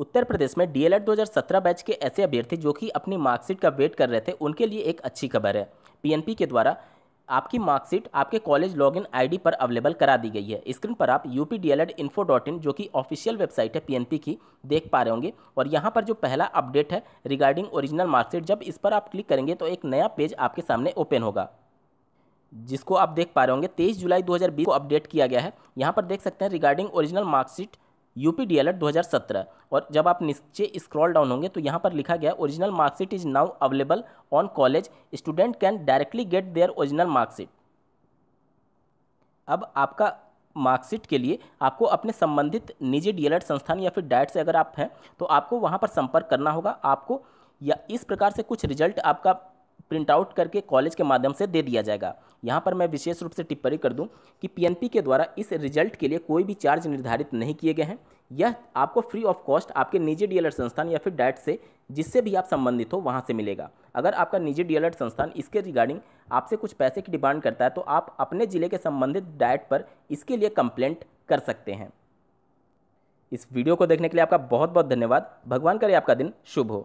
उत्तर प्रदेश में DElEd 2017 batch के ऐसे अभ्यर्थी जो कि अपनी मार्कशीट का वेट कर रहे थे उनके लिए एक अच्छी खबर है पीएनपी के द्वारा आपकी मार्कशीट आपके कॉलेज लॉगिन आईडी पर अवेलेबल करा दी गई है स्क्रीन पर आप U P D L Ed info dot in जो कि ऑफिशियल वेबसाइट है पीएनपी की देख पा रहे होंगे और यहाँ पर जो पहला अपडेट है रिगार्डिंग ओरिजिनल मार्कशीट जब इस पर आप क्लिक करेंगे तो एक नया पेज आपके सामने ओपन होगा जिसको आप देख पा रहे होंगे तेईस जुलाई दो को अपडेट किया गया है यहाँ पर देख सकते हैं regarding original marksheet UP DElEd 2017 और जब आप नीचे स्क्रॉल डाउन होंगे तो यहाँ पर लिखा गया original marksheet is now available on college student can directly get their original marksheet अब आपका मार्कशीट के लिए आपको अपने संबंधित निजी डी संस्थान या फिर डाइट से अगर आप हैं तो आपको वहाँ पर संपर्क करना होगा आपको या इस प्रकार से कुछ रिजल्ट आपका प्रिंट आउट करके कॉलेज के माध्यम से दे दिया जाएगा यहाँ पर मैं विशेष रूप से टिप्पणी कर दूँ कि पीएनपी के द्वारा इस रिजल्ट के लिए कोई भी चार्ज निर्धारित नहीं किए गए हैं यह आपको फ्री ऑफ कॉस्ट आपके निजी डीएलएड संस्थान या फिर डाइट से जिससे भी आप संबंधित हो वहाँ से मिलेगा अगर आपका निजी डीएलएड संस्थान इसके रिगार्डिंग आपसे कुछ पैसे की डिमांड करता है तो आप अपने ज़िले के संबंधित डाइट पर इसके लिए कंप्लेंट कर सकते हैं इस वीडियो को देखने के लिए आपका बहुत बहुत धन्यवाद भगवान करे आपका दिन शुभ हो